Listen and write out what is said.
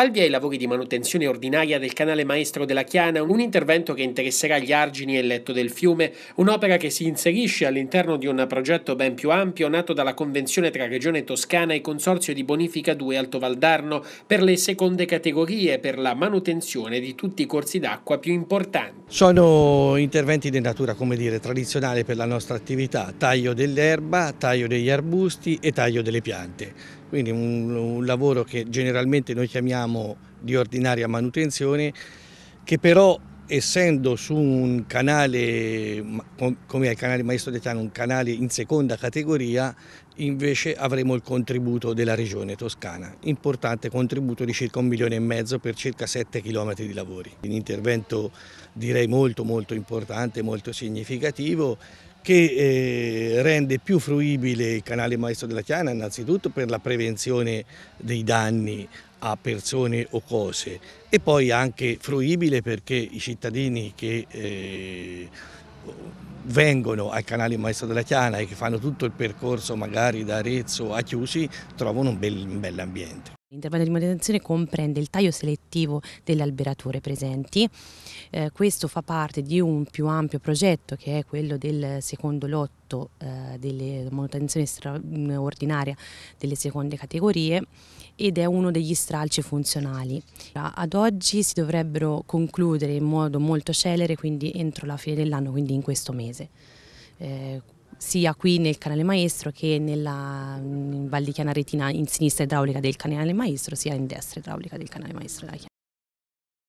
Al via i lavori di manutenzione ordinaria del canale maestro della Chiana, un intervento che interesserà gli argini e il letto del fiume, un'opera che si inserisce all'interno di un progetto ben più ampio nato dalla convenzione tra Regione Toscana e Consorzio di Bonifica 2 Alto Valdarno per le seconde categorie per la manutenzione di tutti i corsi d'acqua più importanti. Sono interventi di natura, come dire, tradizionale per la nostra attività, taglio dell'erba, taglio degli arbusti e taglio delle piante. Quindi un, un lavoro che generalmente noi chiamiamo diciamo, di ordinaria manutenzione che però essendo su un canale come il canale Maestro Detano, un canale in seconda categoria, invece avremo il contributo della regione toscana, importante contributo di circa un milione e mezzo per circa 7 km di lavori. Un intervento direi molto molto importante, molto significativo che eh, rende più fruibile il canale Maestro della Chiana innanzitutto per la prevenzione dei danni a persone o cose e poi anche fruibile perché i cittadini che eh, vengono al canale Maestro della Chiana e che fanno tutto il percorso magari da Arezzo a Chiusi trovano un bel, un bel ambiente. L'intervento di manutenzione comprende il taglio selettivo delle alberature presenti, eh, questo fa parte di un più ampio progetto che è quello del secondo lotto eh, delle manutenzioni straordinaria mm, delle seconde categorie ed è uno degli stralci funzionali. Ad oggi si dovrebbero concludere in modo molto celere, quindi entro la fine dell'anno, quindi in questo mese. Eh, sia qui nel canale maestro che nella in Val di Chiana Retina in sinistra idraulica del canale maestro sia in destra idraulica del canale maestro